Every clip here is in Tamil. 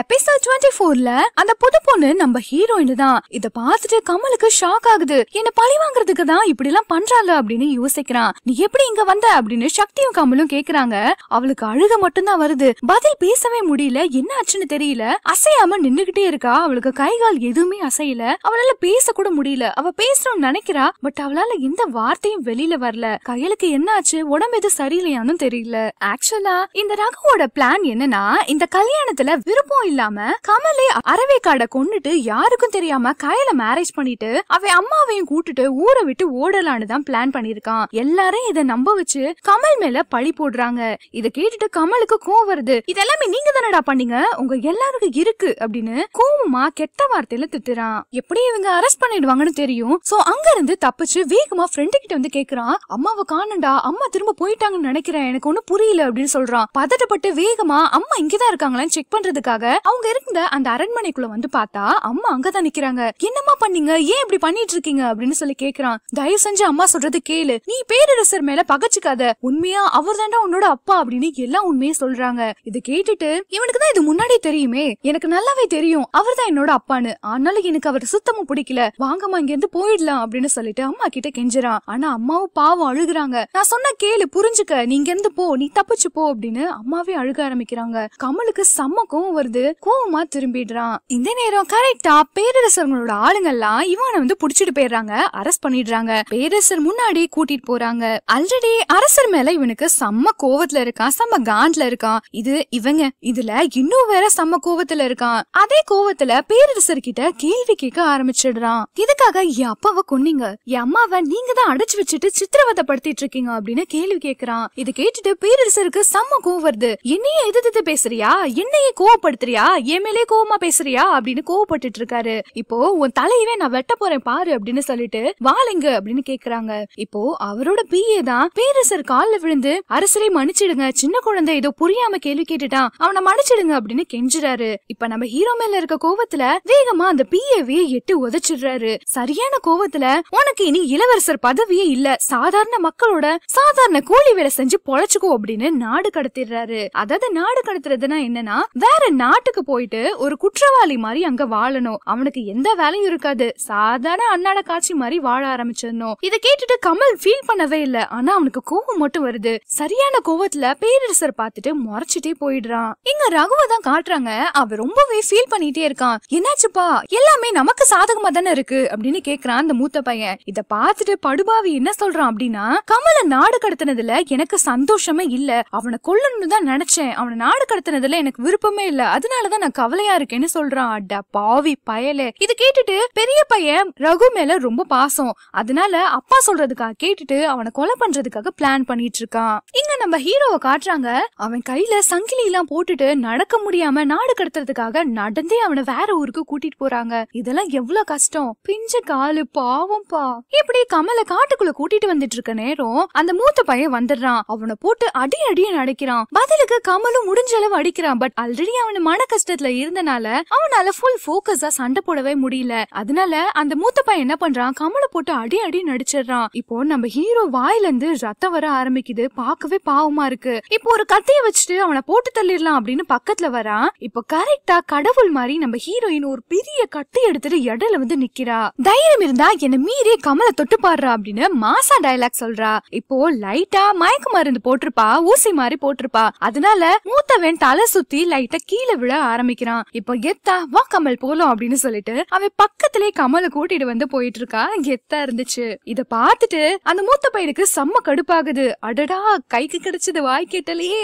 எபிசோட் டுவெண்ட்டி ஃபோர்ல அந்த புது பொண்ணு நம்ம ஹீரோயின் தான் இத பாத்துட்டு கமலுக்கு ஷாக் ஆகுது என்ன பழி வாங்குறதுக்கு தான் இப்படி எல்லாம் பண்றாங்க அப்படின்னு யோசிக்கிறான் நீ எப்படி இங்க வந்த அப்படின்னு சக்தியும் கமலும் கேக்குறாங்க அவளுக்கு அழுக மட்டும்தான் வருது பதில் பேசவே முடியல என்ன ஆச்சுன்னு தெரியல அசையாம நின்னுகிட்டே இருக்கா அவளுக்கு கை கால் எதுவுமே அசையல அவளால பேச கூட முடியல அவ பேசணும்னு நினைக்கிறா பட் அவளால எந்த வார்த்தையும் வெளியில வரல கையலுக்கு என்ன ஆச்சு உடம்பு எது சரியில்லையான்னு தெரியல ஆக்சுவலா இந்த ரகுவோட பிளான் என்னன்னா இந்த கல்யாணத்துல விருப்பம் மட்டும் இல்லாம கமலே காடை கொண்டுட்டு யாருக்கும் தெரியாம கையில மேரேஜ் பண்ணிட்டு அவ அம்மாவையும் கூட்டுட்டு ஊரை விட்டு ஓடலான்னு தான் பிளான் பண்ணிருக்கான் எல்லாரும் இத நம்ப வச்சு கமல் மேல பழி போடுறாங்க இத கேட்டுட்டு கமலுக்கு கோவம் வருது இதெல்லாமே நீங்க தானடா பண்ணீங்க உங்க எல்லாருக்கும் இருக்கு அப்படின்னு கோவமா கெட்ட வார்த்தையில திட்டுறான் எப்படி இவங்க அரெஸ்ட் பண்ணிடுவாங்கன்னு தெரியும் சோ அங்க இருந்து தப்பிச்சு வேகமா ஃப்ரெண்டு கிட்ட வந்து கேக்குறான் அம்மாவை காணண்டா அம்மா திரும்ப போயிட்டாங்கன்னு நினைக்கிறேன் எனக்கு ஒண்ணு புரியல அப்படின்னு சொல்றான் பதட்டப்பட்டு வேகமா அம்மா இங்கதான் இருக்காங்களான்னு செக் பண்றதுக்காக அவங்க இருந்த அந்த அரண்மனைக்குள்ள வந்து பார்த்தா அம்மா அங்கதான் நிக்கிறாங்க என்னம்மா பண்ணீங்க ஏன் இப்படி பண்ணிட்டு இருக்கீங்க அப்படின்னு சொல்லி கேக்குறான் தயவு செஞ்சு அம்மா சொல்றது கேளு நீ பேரரசர் மேல பகச்சுக்காத உண்மையா அவர் தாண்டா உன்னோட அப்பா அப்படின்னு எல்லாம் உண்மையே சொல்றாங்க இது கேட்டுட்டு இவனுக்கு தான் இது முன்னாடி தெரியுமே எனக்கு நல்லாவே தெரியும் அவர் தான் என்னோட அப்பான்னு ஆனாலும் எனக்கு அவர் சுத்தமும் பிடிக்கல வாங்கம்மா இங்க இருந்து போயிடலாம் அப்படின்னு சொல்லிட்டு அம்மா கிட்ட கெஞ்சுறான் ஆனா அம்மாவும் பாவம் அழுகுறாங்க நான் சொன்ன கேளு புரிஞ்சுக்க நீங்க இருந்து போ நீ தப்பிச்சு போ அப்படின்னு அம்மாவே அழுக ஆரம்பிக்கிறாங்க கமலுக்கு செம்ம கோவம் வருது கோவமா திரும்பிடுறான் இந்த நேரம் கரெக்டா பேரரசர்களோட ஆளுங்க எல்லாம் இவனை வந்து புடிச்சிட்டு போயிடுறாங்க அரெஸ்ட் பண்ணிடுறாங்க பேரரசர் முன்னாடி கூட்டிட்டு போறாங்க ஆல்ரெடி அரசர் மேல இவனுக்கு செம்ம கோவத்துல இருக்கான் செம்ம காண்ட்ல இருக்கான் இது இவங்க இதுல இன்னும் வேற செம்ம கோவத்துல இருக்கான் அதே கோவத்துல பேரரசர் கிட்ட கேள்வி கேட்க ஆரம்பிச்சிடுறான் இதுக்காக என் அப்பாவை கொன்னீங்க என் அம்மாவை நீங்க தான் அடைச்சு வச்சுட்டு சித்திரவதைப்படுத்திட்டு இருக்கீங்க அப்படின்னு கேள்வி கேக்குறான் இது கேட்டுட்டு பேரரசருக்கு செம்ம கோவம் வருது என்னையே எதிர்த்து பேசுறியா என்னையே கோவப்படுத்துறியா பேசுறியா என் மேலே கோவமா பேசுறியா அப்படின்னு கோவப்பட்டு இருக்காரு இப்போ உன் தலையவே நான் வெட்ட போறேன் பாரு அப்படின்னு சொல்லிட்டு வாழுங்க அப்படின்னு கேக்குறாங்க இப்போ அவரோட பிஏ தான் பேரரசர் காலில் விழுந்து அரசரை மன்னிச்சிடுங்க சின்ன குழந்தை ஏதோ புரியாம கேள்வி கேட்டுட்டான் அவனை மன்னிச்சிடுங்க அப்படின்னு கெஞ்சுறாரு இப்ப நம்ம ஹீரோ மேல இருக்க கோவத்துல வேகமா அந்த பிஏவே எட்டு உதச்சிடுறாரு சரியான கோவத்துல உனக்கு இனி இளவரசர் பதவியே இல்ல சாதாரண மக்களோட சாதாரண கூலி வேலை செஞ்சு பொழைச்சுக்கோ அப்படின்னு நாடு கடத்திடுறாரு அதாவது நாடு கடத்துறதுன்னா என்னன்னா வேற நாடு காட்டுக்கு போயிட்டு ஒரு குற்றவாளி மாதிரி அங்க வாழணும் அவனுக்கு எந்த வேலையும் இருக்காது சாதாரண அன்னாட காட்சி மாதிரி வாழ ஆரம்பிச்சிடணும் இத கேட்டுட்டு கமல் ஃபீல் பண்ணவே இல்ல ஆனா அவனுக்கு கோவம் மட்டும் வருது சரியான கோவத்துல பேரரசர் பார்த்துட்டு முறைச்சிட்டே போயிடுறான் இங்க ரகுவதான் தான் காட்டுறாங்க அவ ரொம்பவே ஃபீல் பண்ணிட்டே இருக்கான் என்னாச்சுப்பா எல்லாமே நமக்கு சாதகமா தானே இருக்கு அப்படின்னு கேக்குறான் அந்த மூத்த பையன் இத பாத்துட்டு படுபாவி என்ன சொல்றான் அப்படின்னா கமல நாடு கடத்தினதுல எனக்கு சந்தோஷமே இல்ல அவனை கொல்லணும்னு தான் நினைச்சேன் அவனை நாடு கடத்தினதுல எனக்கு விருப்பமே இல்ல அதனால அதனாலதான் நான் கவலையா இருக்கேன்னு சொல்றான் அட பாவி பயலே இது கேட்டுட்டு பெரிய பையன் ரகு மேல ரொம்ப பாசம் அதனால அப்பா சொல்றதுக்காக கேட்டுட்டு அவனை கொலை பண்றதுக்காக பிளான் பண்ணிட்டு இருக்கான் இங்க நம்ம ஹீரோவை காட்டுறாங்க அவன் கையில சங்கிலி எல்லாம் போட்டுட்டு நடக்க முடியாம நாடு கடத்துறதுக்காக நடந்தே அவனை வேற ஊருக்கு கூட்டிட்டு போறாங்க இதெல்லாம் எவ்வளவு கஷ்டம் பிஞ்ச காலு பாவம் பா இப்படி கமலை காட்டுக்குள்ள கூட்டிட்டு வந்துட்டு இருக்க நேரம் அந்த மூத்த பையன் வந்துடுறான் அவனை போட்டு அடி அடியே நடக்கிறான் பதிலுக்கு கமலும் முடிஞ்ச அளவு அடிக்கிறான் பட் ஆல்ரெடி அவன் மன பண கஷ்டத்துல இருந்தனால அவனால ஃபுல் போக்கஸா சண்டை போடவே முடியல அதனால அந்த மூத்த பையன் என்ன பண்றான் கமலை போட்டு அடி அடி நடிச்சிடுறான் இப்போ நம்ம ஹீரோ வாயில இருந்து ரத்தம் வர ஆரம்பிக்குது பாக்கவே பாவமா இருக்கு இப்போ ஒரு கத்திய வச்சுட்டு அவனை போட்டு தள்ளிடலாம் அப்படின்னு பக்கத்துல வரான் இப்போ கரெக்டா கடவுள் மாதிரி நம்ம ஹீரோயின் ஒரு பெரிய கத்தி எடுத்துட்டு இடையில வந்து நிக்கிறா தைரியம் இருந்தா என்ன மீறி கமலை தொட்டு பாடுறா அப்படின்னு மாசா டைலாக் சொல்றா இப்போ லைட்டா மயக்க மருந்து போட்டிருப்பா ஊசி மாதிரி போட்டிருப்பா அதனால மூத்தவன் தலை சுத்தி லைட்டா கீழே விழ ஆரம்பிக்கிறான் இப்போ கெத்தா வா கமல் போலாம் அப்படின்னு சொல்லிட்டு அவன் பக்கத்திலே கமலை கூட்டிட்டு வந்து போயிட்டு இருக்கா கெத்தா இருந்துச்சு இத பாத்துட்டு அந்த மூத்த பையனுக்கு செம்ம கடுப்பாகுது அடடா கைக்கு கிடைச்சது வாய்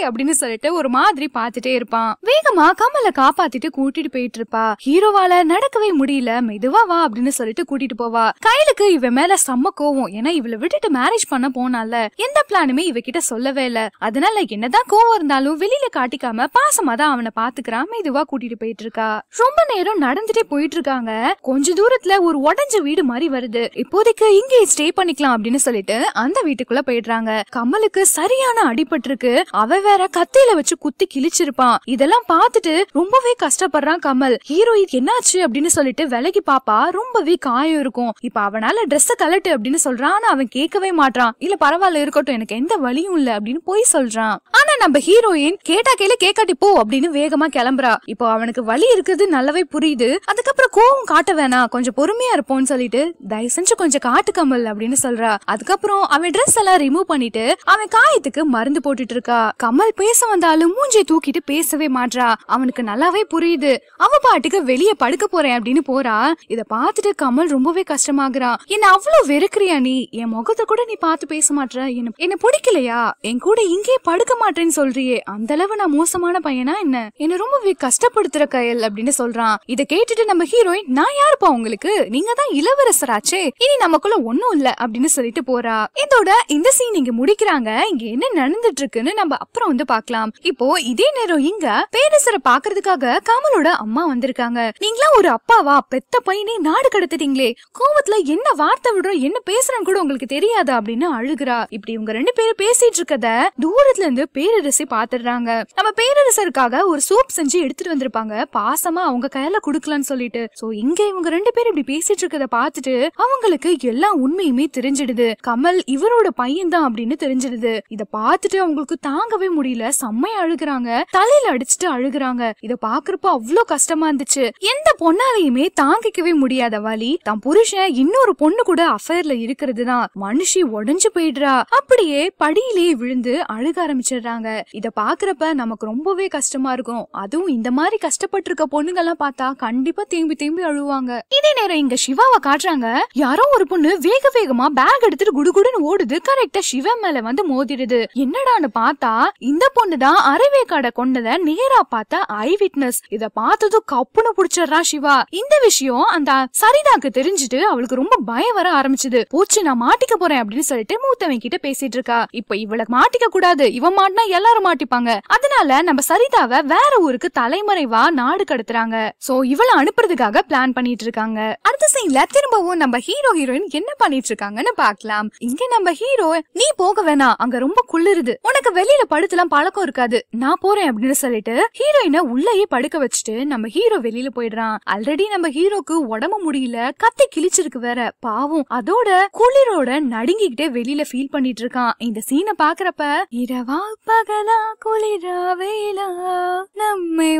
அப்படின்னு சொல்லிட்டு ஒரு மாதிரி பாத்துட்டே இருப்பான் வேகமா கமலை காப்பாத்திட்டு கூட்டிட்டு போயிட்டு இருப்பா ஹீரோவால நடக்கவே முடியல மெதுவா வா அப்படின்னு சொல்லிட்டு கூட்டிட்டு போவா கைலுக்கு இவ மேல செம்ம கோவம் ஏன்னா இவள விட்டுட்டு மேரேஜ் பண்ண போனால எந்த பிளானுமே இவகிட்ட சொல்லவே இல்ல அதனால என்னதான் கோவம் இருந்தாலும் வெளியில காட்டிக்காம பாசமா தான் அவனை பாத்துக்கிறான் அமைதுவா இதுவா கூட்டிட்டு போயிட்டு இருக்கா ரொம்ப நேரம் நடந்துட்டே போயிட்டு இருக்காங்க கொஞ்ச தூரத்துல ஒரு உடஞ்ச வீடு மாதிரி வருது இப்போதைக்கு இங்கே ஸ்டே பண்ணிக்கலாம் அப்படின்னு சொல்லிட்டு அந்த வீட்டுக்குள்ள போயிடுறாங்க கமலுக்கு சரியான அடிபட்டு இருக்கு அவ வேற கத்தியில வச்சு குத்தி கிழிச்சிருப்பான் இதெல்லாம் பார்த்துட்டு ரொம்பவே கஷ்டப்படுறான் கமல் ஹீரோயின் என்னாச்சு அப்படின்னு சொல்லிட்டு விலகி பாப்பா ரொம்பவே காயம் இருக்கும் இப்ப அவனால ட்ரெஸ் கலட்டு அப்படின்னு சொல்றான் ஆனா அவன் கேட்கவே மாட்டான் இல்ல பரவாயில்ல இருக்கட்டும் எனக்கு எந்த வழியும் இல்ல அப்படின்னு போய் சொல்றான் ஆனா நம்ம ஹீரோயின் கேட்டா கையில கேக்காட்டி போ அப்படின்னு வேகமா கிளம்ப கிளம்புறா இப்போ அவனுக்கு வழி இருக்கிறது நல்லாவே புரியுது அதுக்கப்புறம் கோவம் காட்ட வேணாம் கொஞ்சம் பொறுமையா இருப்போம்னு சொல்லிட்டு தயவு செஞ்சு கொஞ்சம் காட்டு கமல் அப்படின்னு சொல்றா அதுக்கப்புறம் அவன் ட்ரெஸ் எல்லாம் ரிமூவ் பண்ணிட்டு அவன் காயத்துக்கு மருந்து போட்டுட்டு இருக்கா கமல் பேச வந்தாலும் மூஞ்சியை தூக்கிட்டு பேசவே மாட்றா அவனுக்கு நல்லாவே புரியுது அவ பாட்டுக்கு வெளியே படுக்க போறேன் அப்படின்னு போறா இத பாத்துட்டு கமல் ரொம்பவே கஷ்டமாகுறான் என்ன அவ்வளவு வெறுக்கிறியா நீ என் முகத்தை கூட நீ பார்த்து பேச மாட்ற என்ன பிடிக்கலையா என் கூட இங்கே படுக்க மாட்டேன்னு சொல்றியே அந்த அளவு நான் மோசமான பையனா என்ன என்ன ரொம்ப ரொம்பவே கஷ்டப்படுத்துற கயல் அப்படின்னு சொல்றான் இத கேட்டுட்டு நம்ம ஹீரோயின் நான் யாருப்பா உங்களுக்கு நீங்க தான் இளவரசராச்சே இனி நமக்குள்ள ஒண்ணும் இல்ல அப்படின்னு சொல்லிட்டு போறா இதோட இந்த சீன் இங்க முடிக்கிறாங்க இங்க என்ன நடந்துட்டு இருக்குன்னு நம்ம அப்புறம் வந்து பாக்கலாம் இப்போ இதே நேரம் இங்க பேரரசரை பாக்குறதுக்காக கமலோட அம்மா வந்திருக்காங்க நீங்களா ஒரு அப்பாவா பெத்த பையனே நாடு கடத்துட்டீங்களே கோவத்துல என்ன வார்த்தை விடுறோம் என்ன பேசுறோம் கூட உங்களுக்கு தெரியாது அப்படின்னு அழுகுறா இப்படி இவங்க ரெண்டு பேரும் பேசிட்டு இருக்கத தூரத்துல இருந்து பேரரசி பாத்துறாங்க நம்ம பேரரசருக்காக ஒரு சூப் செஞ்சு எடுத்துட்டு வந்திருப்பாங்க பாசமா அவங்க கையில குடுக்கலாம்னு சொல்லிட்டு சோ இங்க இவங்க ரெண்டு பேரும் இப்படி பேசிட்டு இருக்கத பாத்துட்டு அவங்களுக்கு எல்லா உண்மையுமே தெரிஞ்சிடுது கமல் இவரோட பையன் தான் அப்படின்னு தெரிஞ்சிடுது இத பாத்துட்டு அவங்களுக்கு தாங்கவே முடியல செம்மைய அழுகுறாங்க தலையில அடிச்சுட்டு அழுகுறாங்க இத பாக்குறப்ப அவ்வளவு கஷ்டமா இருந்துச்சு எந்த பொண்ணாலையுமே தாங்கிக்கவே முடியாத வழி தான் புருஷன் இன்னொரு பொண்ணு கூட அஃபேர்ல இருக்கிறது தான் மனுஷி உடஞ்சு போயிடுறா அப்படியே படியிலேயே விழுந்து அழுக ஆரம்பிச்சிடுறாங்க இத பாக்குறப்ப நமக்கு ரொம்பவே கஷ்டமா இருக்கும் அதுவும் இந்த மாதிரி கஷ்டப்பட்டு இருக்க எல்லாம் பார்த்தா கண்டிப்பா தேம்பி தேம்பி அழுவாங்க இதே நேரம் இங்க சிவாவை காட்டுறாங்க யாரோ ஒரு பொண்ணு வேக வேகமா பேக் எடுத்துட்டு குடுகுடுன்னு ஓடுது கரெக்டா சிவா மேல வந்து மோதிடுது என்னடான்னு பார்த்தா இந்த பொண்ணு தான் அரைவேக்காடை கொண்டத நேரா பார்த்தா ஐ விட்னஸ் இத பார்த்ததும் கப்புன்னு புடிச்சிடுறா சிவா இந்த விஷயம் அந்த சரிதாக்கு தெரிஞ்சுட்டு அவளுக்கு ரொம்ப பயம் வர ஆரம்பிச்சது போச்சு நான் மாட்டிக்க போறேன் அப்படின்னு சொல்லிட்டு மூத்தவன் கிட்ட பேசிட்டு இருக்கா இப்ப இவளை மாட்டிக்க கூடாது இவன் மாட்டினா எல்லாரும் மாட்டிப்பாங்க அதனால நம்ம சரிதாவை வேற ஊருக்கு தலைமறைவா நாடு கடத்துறாங்க சோ இவளை அனுப்புறதுக்காக பிளான் பண்ணிட்டு இருக்காங்க அடுத்த சீன்ல திரும்பவும் நம்ம ஹீரோ ஹீரோயின் என்ன பண்ணிட்டு இருக்காங்கன்னு பாக்கலாம் இங்க நம்ம ஹீரோ நீ போக வேணாம் அங்க ரொம்ப குளிருது உனக்கு வெளியில படுத்துலாம் பழக்கம் இருக்காது நான் போறேன் அப்படின்னு சொல்லிட்டு ஹீரோயினை உள்ளேயே படுக்க வச்சுட்டு நம்ம ஹீரோ வெளியில போயிடுறான் ஆல்ரெடி நம்ம ஹீரோக்கு உடம்பு முடியல கத்தி கிழிச்சிருக்கு வேற பாவம் அதோட குளிரோட நடுங்கிக்கிட்டே வெளியில ஃபீல் பண்ணிட்டு இருக்கான் இந்த சீனை பாக்குறப்ப இரவா பகலா குளிரா வெயிலா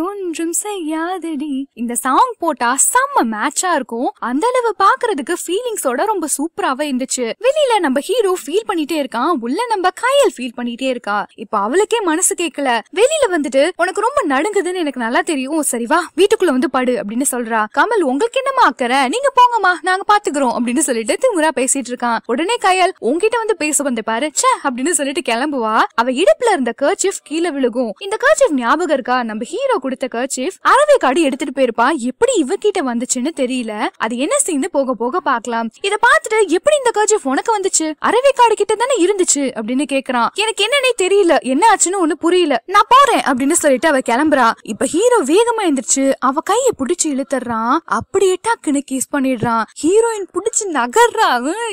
ஒன்றும் செய்யாதடி இந்த சாங் போட்டா செம்ம மேட்சா இருக்கும் அந்த அளவு பாக்குறதுக்கு ஃபீலிங்ஸோட ரொம்ப சூப்பராவே இருந்துச்சு வெளியில நம்ம ஹீரோ ஃபீல் பண்ணிட்டே இருக்கான் உள்ள நம்ம கையல் ஃபீல் பண்ணிட்டே இருக்கா இப்ப அவளுக்கே மனசு கேட்கல வெளியில வந்துட்டு உனக்கு ரொம்ப நடுங்குதுன்னு எனக்கு நல்லா தெரியும் சரிவா வீட்டுக்குள்ள வந்து படு அப்படின்னு சொல்றா கமல் உங்களுக்கு என்னமா அக்கற நீங்க போங்கம்மா நாங்க பாத்துக்கிறோம் அப்படின்னு சொல்லிட்டு திமுறா பேசிட்டு இருக்கான் உடனே கையல் உங்ககிட்ட வந்து பேச வந்து பாரு அப்படின்னு சொல்லிட்டு கிளம்புவா அவ இடுப்புல இருந்த கர்ச்சிஃப் கீழே விழுகும் இந்த கர்ச்சிஃப் ஞாபகம் இருக்கா நம்ம ஹீரோ கொடுத்து எடுத்த கர்ச்சீஃப் அறவே காடு எடுத்துட்டு போயிருப்பா எப்படி இவகிட்ட வந்துச்சுன்னு தெரியல அது என்ன சேர்ந்து போக போக பாக்கலாம் இத பாத்துட்டு எப்படி இந்த கர்ச்சீஃப் உனக்கு வந்துச்சு அறவே காடு கிட்ட தானே இருந்துச்சு அப்படின்னு கேக்குறான் எனக்கு என்னன்னே தெரியல என்ன ஆச்சுன்னு ஒண்ணு புரியல நான் போறேன் அப்படின்னு சொல்லிட்டு அவ கிளம்புறா இப்ப ஹீரோ வேகமா எந்திரிச்சு அவ கைய புடிச்சு இழுத்துறான் அப்படியே டக்குன்னு கிஸ் பண்ணிடுறான் ஹீரோயின் புடிச்சு நகர்றா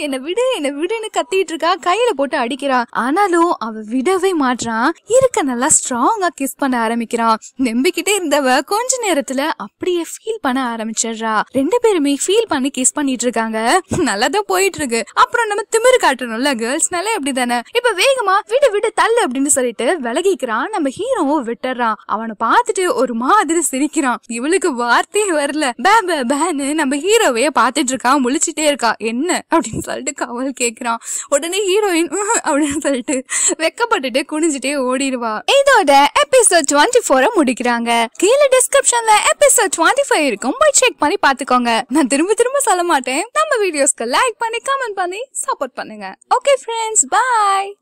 என்ன விடு என்ன விடுன்னு கத்திட்டு இருக்கா கையில போட்டு அடிக்கிறா ஆனாலும் அவ விடவே மாட்டான் இருக்க நல்லா ஸ்ட்ராங்கா கிஸ் பண்ண ஆரம்பிக்கிறான் நம்பிக்கிட்டே இருந்தவ கொஞ்ச நேரத்துல அப்படியே ஃபீல் பண்ண ஆரம்பிச்சிடுறா ரெண்டு பேருமே ஃபீல் பண்ணி கிஸ் பண்ணிட்டு இருக்காங்க நல்லா தான் போயிட்டு இருக்கு அப்புறம் நம்ம திமிரு காட்டணும்ல கேர்ள்ஸ்னாலே அப்படிதானே இப்ப வேகமா விடு விடு தள்ளு அப்படின்னு சொல்லிட்டு விலகிக்கிறான் நம்ம ஹீரோவும் விட்டுறான் அவனை பார்த்துட்டு ஒரு மாதிரி சிரிக்கிறான் இவளுக்கு வார்த்தையே வரல பே பே நம்ம ஹீரோவையே பார்த்துட்டு இருக்கா முழிச்சிட்டே இருக்கா என்ன அப்படின்னு சொல்லிட்டு கவல் கேக்குறான் உடனே ஹீரோயின் அப்படின்னு சொல்லிட்டு வெக்கப்பட்டுட்டு குனிஞ்சிட்டே ஓடிடுவா இதோட எபிசோட் டுவெண்ட்டி ஃபோரை முடிக்கிறாங்க கீழே டிஸ்கிரிப்ஷன்ல எபிசோட் டுவெண்ட்டி ஃபைவ் இருக்கும் போய் செக் பண்ணி பாத்துக்கோங்க நான் திரும்ப திரும்ப சொல்ல மாட்டேன் நம்ம வீடியோஸ்க்கு லைக் பண்ணி கமெண்ட் பண்ணி சப்போர்ட் பண்ணுங்க ஓகே ஃப்ரெண்ட்ஸ் பாய்